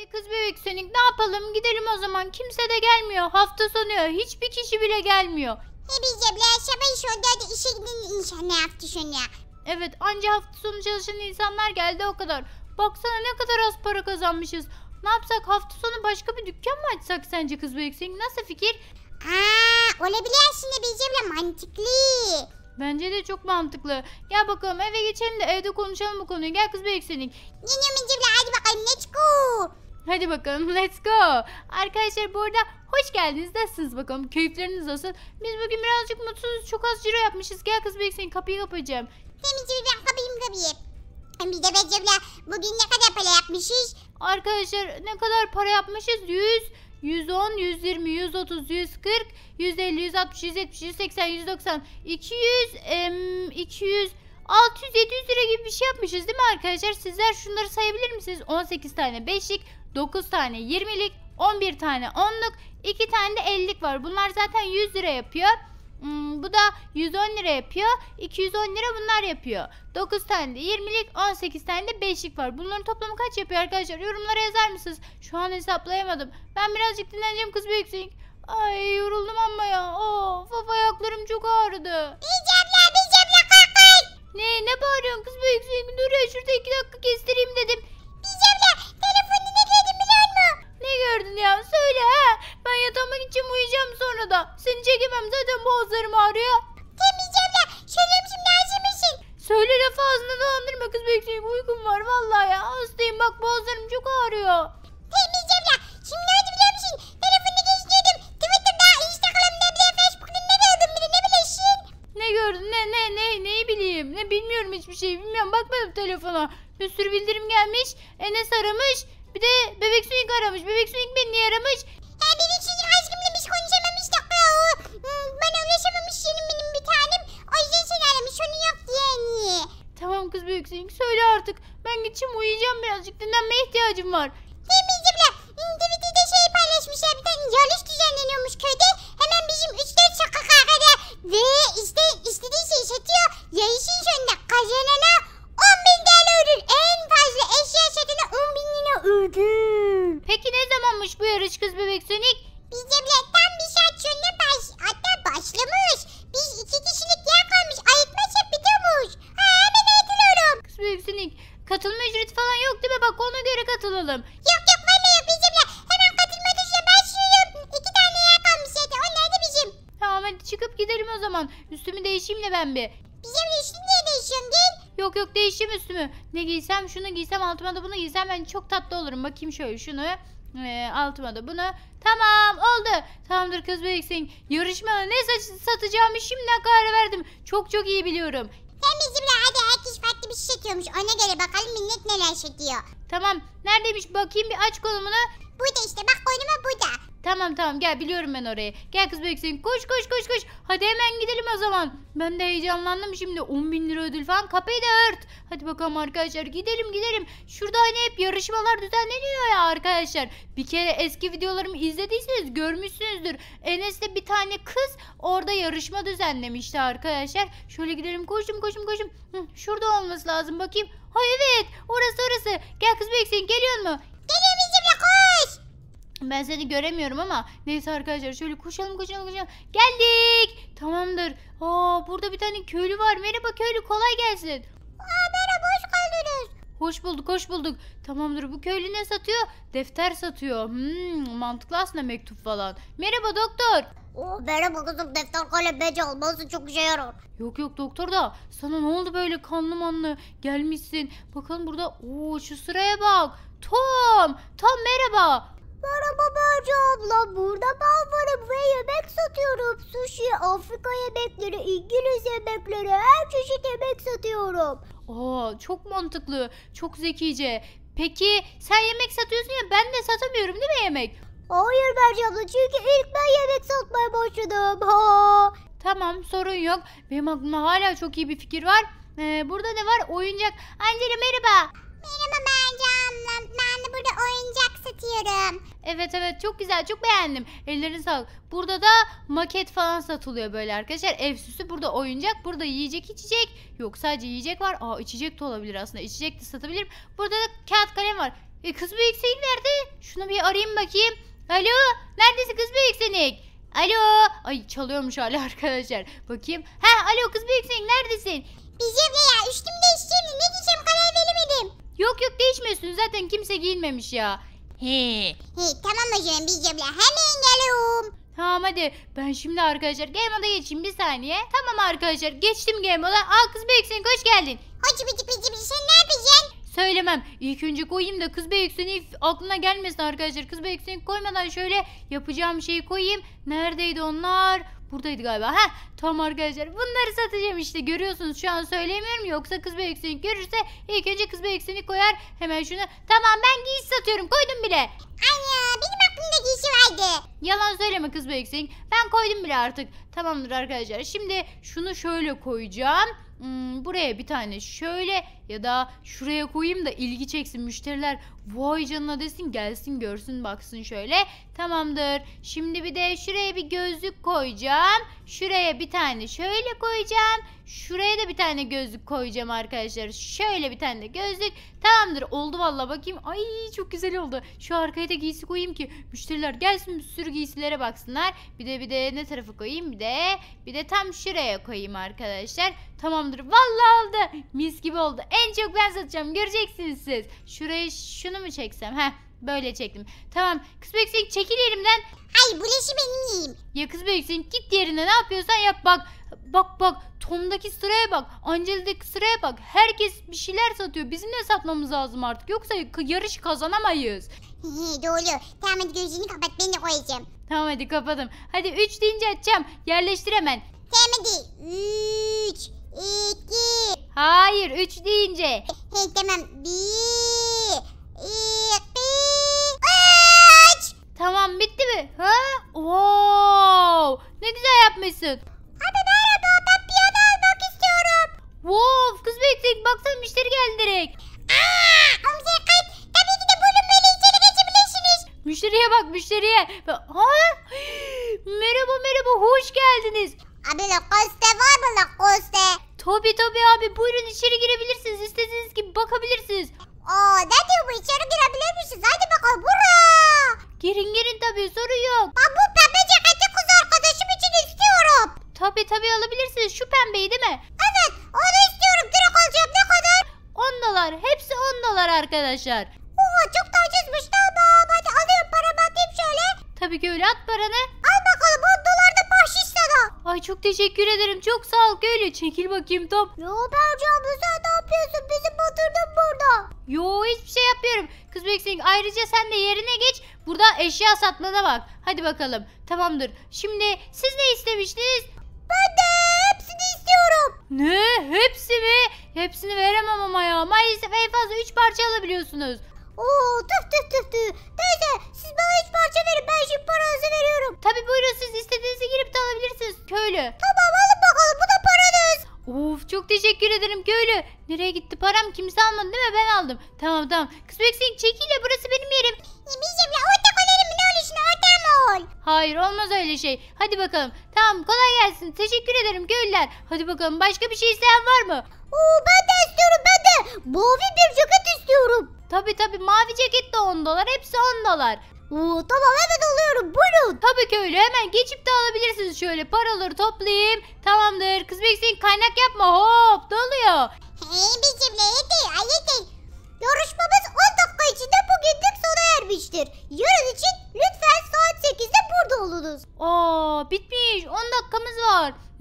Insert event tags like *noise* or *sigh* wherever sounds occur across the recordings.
Hadi kız bebek Sonic ne yapalım gidelim o zaman. Kimse de gelmiyor. Hafta sonu hiçbir kişi bile gelmiyor. Ne bileceğim la sabah sonunda da işe giden insan ne hafta sonu ya. Evet anca hafta sonu çalışan insanlar geldi o kadar. Baksana ne kadar az para kazanmışız. Ne yapsak hafta sonu başka bir dükkan mı açsak sence kız bebek Sonic nasıl fikir? Aa, olabilir aslında Bilge'yle mantıklı. Bence de çok mantıklı. Gel bakalım eve geçelim de evde konuşalım bu konuyu. Gel kız bebek Sonic. Yeniyorum Bilge'yle hadi bakalım let's go. Hadi bakalım let's go. Arkadaşlar bu arada hoş geldiniz. Nasılsınız bakalım? Keyifleriniz olsun. Biz bugün birazcık mutsuzuz. Çok az ciro yapmışız. Gel kız bek senin kapıyı kapayacağım. Demin ciro ben kapayım kapıyı. Bir de becimle bugün ne kadar para yapmışız? Arkadaşlar ne kadar para yapmışız? 100, 110, 120, 130, 140, 150, 160, 170, 180, 190, 200, 200, 600-700 lira gibi bir şey yapmışız değil mi arkadaşlar? Sizler şunları sayabilir misiniz? 18 tane beşlik, 9 tane 20'lik, 11 tane 10'luk, 2 tane de 50'lik var. Bunlar zaten 100 lira yapıyor. Hmm, bu da 110 lira yapıyor. 210 lira bunlar yapıyor. 9 tane de 20'lik, 18 tane de 5'lik var. Bunların toplamı kaç yapıyor arkadaşlar? Yorumlara yazar mısınız? Şu an hesaplayamadım. Ben birazcık dinleneceğim kız büyüksün. Ay yoruldum ama ya. Of of ayaklarım çok ağrıdı. Bicabla bicabla kalk kalk. Ne ne ne ne neyi bileyim. Ne bilmiyorum hiçbir şey. Bilmiyorum bakmadım telefona. Bir sürü bildirim gelmiş. Enes aramış. Bir de bebek suyik aramış. Bebek suyik beni niye aramış? E, bebek sünik aşkımla biz konuşamamış da. Hmm, bana ulaşamamış yeni benim bir tanem. O yüzden seni aramış. Onu yok diye niye? Tamam kız bebek suyik söyle artık. Ben gideceğim uyuyacağım birazcık. dinlenme ihtiyacım var. Demeyeceğim la. DVD'de şey paylaşmışlar bir tane yarış düzenleniyormuş köyde. Hemen bizim 3-4 şaka Çıkıp giderim o zaman. Üstümü değişeyim de ben bir. Bizim üstünü niye değişiyorsun gel. Yok yok değişeyim üstümü. Ne giysem şunu giysem altıma da bunu giysem ben çok tatlı olurum. Bakayım şöyle şunu. E, altıma da bunu. Tamam oldu. Tamamdır kız büyüksün. yarışmana ne saç satacağımı şimdiden karar verdim. Çok çok iyi biliyorum. Sen bizimle hadi herkes farklı bir şey satıyormuş. Ona göre bakalım millet neler satıyor. Tamam. Neredeymiş bakayım bir aç kolumunu. Burada işte bak koluma burada. Tamam tamam gel biliyorum ben orayı. Gel kız büyüksün. Koş koş koş koş. Hadi hemen gidelim o zaman. Ben de heyecanlandım şimdi. 10 bin lira ödül falan. Kapıyı da ört. Hadi bakalım arkadaşlar gidelim gidelim. Şurada hani hep yarışmalar düzenleniyor ya arkadaşlar. Bir kere eski videolarımı izlediyseniz görmüşsünüzdür. Enes'te bir tane kız orada yarışma düzenlemişti arkadaşlar. Şöyle gidelim koşum koşum koşum. Hı, şurada olması lazım bakayım. Ha evet orası orası. Gel kız büyüksün geliyor mu? Geliyorum bizimle koş. Ben seni göremiyorum ama neyse arkadaşlar şöyle koşalım koşalım koşalım. Geldik. Tamamdır. Aa burada bir tane köylü var. Merhaba köylü kolay gelsin. Aa merhaba hoş geldiniz. Hoş bulduk hoş bulduk. Tamamdır bu köylü ne satıyor? Defter satıyor. Hmm, mantıklı aslında mektup falan. Merhaba doktor. Oo, merhaba kızım defter kalem bence olması çok işe yarar. Yok yok doktor da sana ne oldu böyle kanlı manlı gelmişsin. Bakalım burada ooo şu sıraya bak. Tom Tom merhaba abla burada varım ve yemek satıyorum. Sushi, Afrika yemekleri, İngiliz yemekleri her çeşit yemek satıyorum. Aa, çok mantıklı, çok zekice. Peki sen yemek satıyorsun ya ben de satamıyorum değil mi yemek? Hayır Berce abla çünkü ilk ben yemek satmaya başladım. Ha. Tamam sorun yok. Benim aklımda hala çok iyi bir fikir var. Ee, burada ne var? Oyuncak. Angela merhaba. Merhaba Berce Evet evet çok güzel çok beğendim. Ellerine sağlık. Burada da maket falan satılıyor böyle arkadaşlar. Ev süsü burada oyuncak burada yiyecek içecek. Yok sadece yiyecek var. Aa içecek de olabilir aslında. içecek de satabilirim. Burada da kağıt kalem var. E, kız büyüksek nerede? Şunu bir arayayım bakayım. Alo neredesin kız büyüksenik? Alo. Ay çalıyormuş hala *laughs* arkadaşlar. Bakayım. Ha alo kız büyüksenik neredesin? Bizim ne ya üstüm değişeceğim ne diyeceğim karar veremedim. Yok yok değişmiyorsun zaten kimse giyinmemiş ya. He. He tamam o zaman Bilge hemen geliyorum. Tamam hadi ben şimdi arkadaşlar game moda geçeyim bir saniye. Tamam arkadaşlar geçtim game moda. Aa kız büyük sen hoş geldin. Hoş bici bici bici sen ne yapacaksın? söylemem. İlk önce koyayım da kız beyükseni aklına gelmesin arkadaşlar. Kız beyükseni koymadan şöyle yapacağım şeyi koyayım. Neredeydi onlar? Buradaydı galiba. Ha tam arkadaşlar bunları satacağım işte görüyorsunuz şu an söylemiyorum yoksa kız bir eksinik görürse ilk önce kız bir eksinik koyar hemen şunu. Tamam ben giysi satıyorum koydum bile. Anne benim aklımda giysi vardı. Yalan söyleme kız bir eksinik ben koydum bile artık. Tamamdır arkadaşlar şimdi şunu şöyle koyacağım. Hmm, buraya bir tane şöyle ya da şuraya koyayım da ilgi çeksin müşteriler. Vay canına desin gelsin görsün baksın şöyle. Tamamdır. Şimdi bir de şuraya bir gözlük koyacağım. Şuraya bir tane şöyle koyacağım. Şuraya da bir tane gözlük koyacağım arkadaşlar. Şöyle bir tane de gözlük. Tamamdır oldu valla bakayım. Ay çok güzel oldu. Şu arkaya da giysi koyayım ki müşteriler gelsin bir sürü giysilere baksınlar. Bir de bir de ne tarafı koyayım bir de bir de tam şuraya koyayım arkadaşlar. Tamamdır valla oldu. Mis gibi oldu. En çok ben satacağım göreceksiniz siz. Şuraya şunu şunu mu çeksem? Heh böyle çektim. Tamam kız büyük sen çekil yerimden. Hayır burası benim yerim. Ya kız büyük git yerine ne yapıyorsan yap bak. Bak bak Tom'daki sıraya bak. Angeli'deki sıraya bak. Herkes bir şeyler satıyor. Bizim de satmamız lazım artık. Yoksa yarış kazanamayız. *laughs* Doğru. Tamam hadi gözünü kapat ben de koyacağım. Tamam hadi kapadım. Hadi 3 deyince açacağım. Yerleştir hemen. Tamam hadi. 3, 2. Hayır 3 deyince. Hey tamam 1. Aç. Tamam bitti mi? Ha? Wow! Ne güzel yapmışsın. Abi merhaba ben piyano almak istiyorum. Wow! Kız bekleyin baksana müşteri geldi direkt. Aa, amca kaç. Tabii ki de buyurun böyle içeri geçebilirsiniz. Müşteriye bak müşteriye. Ha? merhaba merhaba hoş geldiniz. Abi lakoste var mı lakoste? Tabii tabii abi buyurun içeri girebilirsiniz. İstediğiniz gibi bakabilirsiniz. Aa ne diyor bu içeri girebilir misiniz? Hadi bakalım buraya. Girin girin tabii soru yok. Ben bu pembe ceketi kız arkadaşım için istiyorum. Tabii tabii alabilirsiniz şu pembeyi değil mi? Evet onu istiyorum direkt alacağım ne kadar? 10 dolar hepsi 10 dolar arkadaşlar. Oha çok da ucuzmuş tamam hadi alıyorum paramı atayım şöyle. Tabii ki öyle at paranı. Al bakalım 10 dolar da bahşiş sana. Ay çok teşekkür ederim çok sağ ol köylü çekil bakayım top. Yo ben Yo hiçbir şey yapmıyorum. Kız Beksin ayrıca sen de yerine geç. Burada eşya satmana bak. Hadi bakalım. Tamamdır. Şimdi siz ne istemiştiniz? Ben de hepsini istiyorum. Ne? Hepsi mi? Hepsini veremem ama ya. Maalesef en fazla 3 parça alabiliyorsunuz. Oo tüf tüf tüf tüf. Teyze siz bana üç parça verin ben şimdi paranızı veriyorum. Tabi buyurun siz istediğinizi girip de alabilirsiniz köylü. Tamam alın bakalım bu da paranız. Of çok teşekkür ederim köylü. Nereye gitti param? Kimse almadı değil mi? Ben aldım. Tamam tamam. Kız Beksik çekiyle burası benim yerim. Yemişim ya ortak olalım ne olursun ortağım ol. Hayır olmaz öyle şey. Hadi bakalım. Tamam kolay gelsin. Teşekkür ederim köylüler. Hadi bakalım başka bir şey isteyen var mı? Oo ben de istiyorum ben de. Mavi bir ceket istiyorum. Tabi tabi mavi ceket de 10 dolar. Hepsi 10 dolar. Oo, tamam hemen alıyorum buyurun. Tabii ki öyle hemen geçip de alabilirsiniz şöyle paraları toplayayım. Tamamdır kız bekleyin kaynak yapma hop doluyor. oluyor? Hey bizimle yeter ayetin. Yarışmamız 10 dakika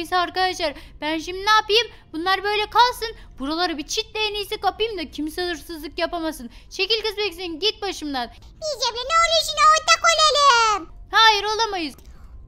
Neyse arkadaşlar ben şimdi ne yapayım? Bunlar böyle kalsın. Buraları bir çitle en iyisi kapayım da kimse hırsızlık yapamasın. Çekil kız beksin git başımdan. Diyeceğim ne olur şimdi ortak olalım. Hayır olamayız.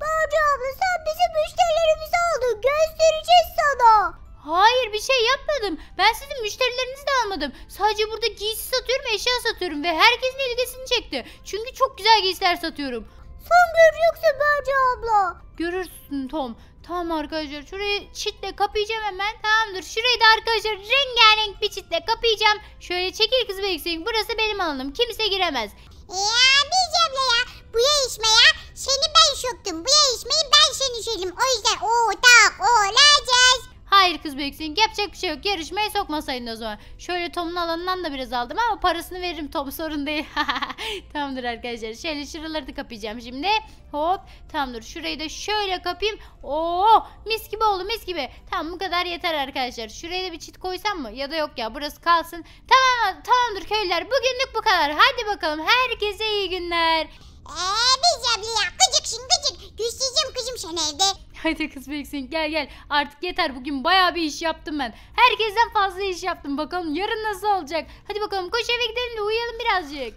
Bence abla sen bizim müşterilerimizi oldun. Göstereceğiz sana. Hayır bir şey yapmadım. Ben sizin müşterilerinizi de almadım. Sadece burada giysi satıyorum, eşya satıyorum ve herkesin ilgisini çekti. Çünkü çok güzel giysiler satıyorum. Sen göreceksin Berce abla. Görürsün Tom. Tamam arkadaşlar şurayı çitle kapayacağım hemen. Tamamdır şurayı da arkadaşlar rengarenk bir çitle kapayacağım. Şöyle çekil kız ve burası benim alanım kimse giremez. Ya biz abla ya bu yarışma ya seni ben soktum. Bu yarışmayı ben seni söyledim. O yüzden o ortak olacağız. Hayır kız büyüksün yapacak bir şey yok yarışmaya sokmasaydın o zaman. Şöyle Tom'un alanından da biraz aldım ama parasını veririm Tom *laughs* sorun değil. *laughs* tamamdır arkadaşlar şöyle şuraları da kapayacağım şimdi. Hop tamamdır şurayı da şöyle kapayım. Oo mis gibi oldu mis gibi. Tamam bu kadar yeter arkadaşlar. Şuraya da bir çit koysam mı? Ya da yok ya burası kalsın. Tamam tamamdır köylüler bugünlük bu kadar. Hadi bakalım herkese iyi günler. Eee biz abla ya şimdi gıcık. Göstereceğim kızım sen evde. Haydi kız Beksin gel gel artık yeter bugün baya bir iş yaptım ben. Herkesten fazla iş yaptım bakalım yarın nasıl olacak. Hadi bakalım koş eve gidelim de uyuyalım birazcık.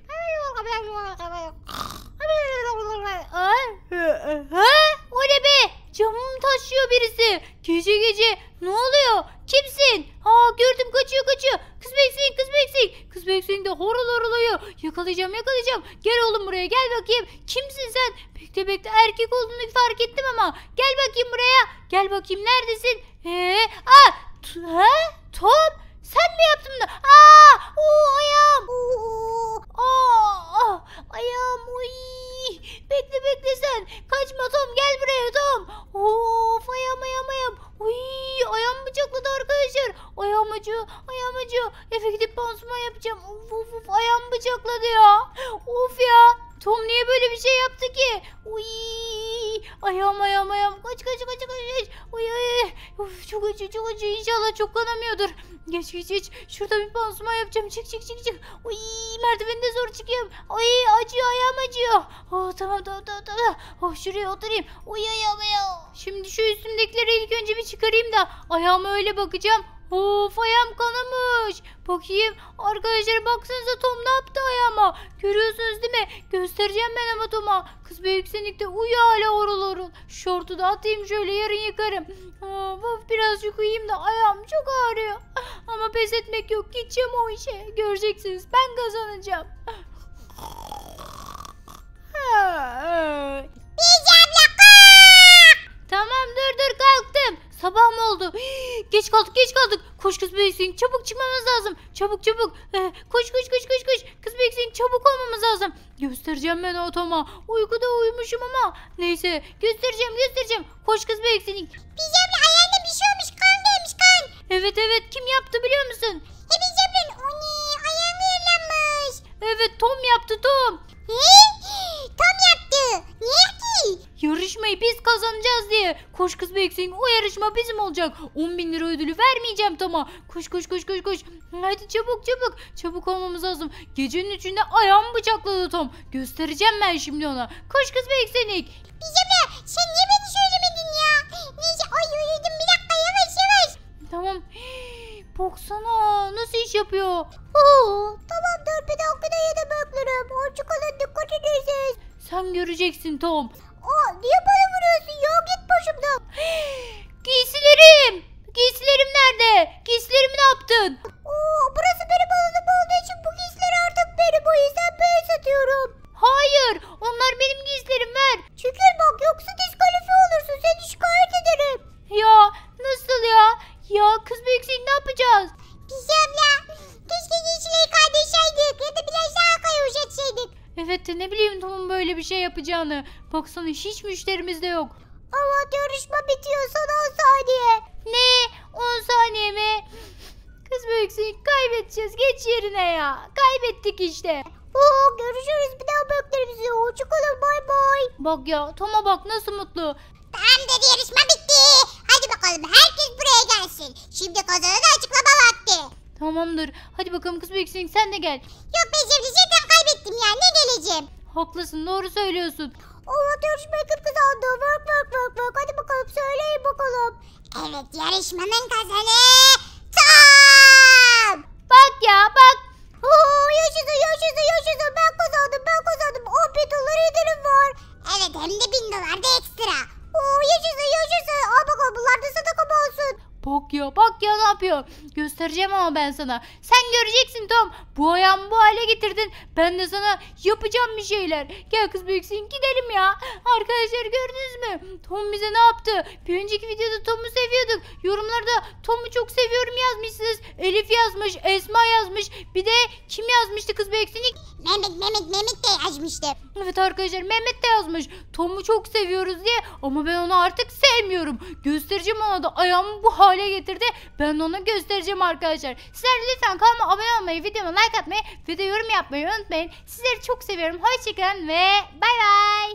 Aa, o ne be? Camımı taşıyor birisi. Gece gece ne oluyor? Kimsin? Ha gördüm kaçıyor kaçıyor. Kız Beksin kız Beksin. Kız Beksin de horul horuluyor. Yakalayacağım yakalayacağım. Gel oğlum buraya gel bakayım. Kimsin sen? Bekle bekle erkek olduğunu fark ettim ama. Gel bakayım buraya. Gel bakayım neredesin? Ee, aa, he Tom sen mi yaptın bunu? Aa, o ayağım. Oo, aa, ayağım. Uy. Bekle bekle sen. Kaçma Tom gel buraya Tom. Of ayağım ayağım ayağım. Uy, ayağım bıçakladı arkadaşlar. Ayağım acıyor ayağım acıyor. Efektif pansuman yapacağım. Of of of ayağım bıçakladı ya. Of ya. Tom niye böyle bir şey yaptı ki? Uy, ayağım ayağım ayağım. Kaç kaç kaç kaç kaç. Ay ay. Of, çok acı çok acı. inşallah çok kanamıyordur. Geç geç geç. Şurada bir pansuma yapacağım. Çık çık çık çık. Ay Merdivende zor çıkıyorum. Ay acıyor ayağım acıyor. Oh, tamam tamam tamam tamam. Oh, şuraya oturayım. Ay ayağım ayağım. Şimdi şu üstümdekileri ilk önce bir çıkarayım da ayağıma öyle bakacağım. Of ayağım kanamış. Bakayım arkadaşlar baksanıza Tom ne yaptı ayağıma. Görüyorsunuz değil mi? Göstereceğim ben ama Tom'a. Kız be yükseklikte uyu hala orul orul. Şortu da atayım şöyle yarın yıkarım. Of, of birazcık uyuyayım da ayağım çok ağrıyor. Ama pes etmek yok gideceğim o işe. Göreceksiniz ben kazanacağım. Tamam dur dur kalktım. Sabah mı oldu? *gasps* geç kaldık geç kaldık. Koş kız bebeksin çabuk çıkmamız lazım. Çabuk çabuk. Ee, koş koş koş koş koş. Kız bebeksin çabuk olmamız lazım. Göstereceğim ben otoma. Uykuda uyumuşum ama. Neyse göstereceğim göstereceğim. Koş kız bebeksin. Pijamla ayağında bir şey olmuş kan demiş kan. Evet evet kim yaptı biliyor musun? Hepimiz şey O ne? Ayağım yırlanmış. Evet Tom yaptı Tom. Ne? *gasps* Tom yaptı. Niye ki? Yarışmayı biz kazanacağız diye. Koş kız Beksin o yarışma bizim olacak. 10 bin lira ödülü vermeyeceğim tamam Koş koş koş koş koş. Hadi çabuk çabuk. Çabuk olmamız lazım. Gecenin üçünde ayağımı bıçakladı Tom. Göstereceğim ben şimdi ona. Koş kız Beksenik. Bize mi? Sen niye beni söylemedin ya? Neyse ay uyudum bir dakika yavaş yavaş. Tamam. *gasps* Baksana nasıl iş yapıyor. Oo, tamam torpido okuna ya da baklarım. Hoşçakalın dikkat edin siz. Sen göreceksin Tom. Aa, niye bana vuruyorsun ya? Git başımdan. *gasps* Giysilerim. Giysilerim nerede? Giysilerimi ne yaptın? Oo, burası benim alanım olduğu için bu giysileri artık benim. baksana hiç müşterimiz de yok. Ama yarışma bitiyor son 10 saniye. Ne? 10 saniye mi? Kız büyüksün kaybedeceğiz geç yerine ya. Kaybettik işte. Oo, görüşürüz bir daha bekleriz. Hoşçakalın bay bay. Bak ya Tom'a bak nasıl mutlu. Tamam dedi yarışma bitti. Hadi bakalım herkes buraya gelsin. Şimdi kazananı açıklama vakti. Tamamdır. Hadi bakalım kız büyüksün sen de gel. Yok ben şimdi kaybettim ya ne geleceğim. Haklısın doğru söylüyorsun. Ona yarışmayı kazandı. Work work work work. Hadi bakalım söyleyin bakalım. Evet yarışmanın kazanı Tom. Bak ya bak. Oo, yaşasın yaşasın yaşasın. Ben kazandım ben kazandım. 10 bin dolar indirim var. Evet hem de 1000 dolar da ekstra. Oo, yaşasın yaşasın. Al bakalım bunlar da sadaka olsun. Bak ya bak ya ne yapıyor? Göstereceğim ama ben sana. Sen göreceksin Tom. Bu ayağımı bu hale getirdin. Ben de sana yapacağım bir şeyler. Gel kız büyüksün gidelim değilim ya. Arkadaşlar gördünüz mü? Tom bize ne yaptı? Bir önceki videoda Tom'u seviyorduk. Yorumlarda Tom'u çok seviyorum yazmışsınız. Elif yazmış, Esma yazmış. Bir de kim yazmıştı kız bir Mehmet, Mehmet, Mehmet de yazmıştı. Evet arkadaşlar Mehmet de yazmış. Tom'u çok seviyoruz diye ama ben onu artık sevmiyorum. Göstereceğim ona da ayağımı bu hale getirdi. Ben ona göstereceğim arkadaşlar. Sizler lütfen kanalıma abone olmayı, videoma like atmayı ve yorum yapmayı unutmayın. Sizleri çok seviyorum. Hoşçakalın ve bay bay.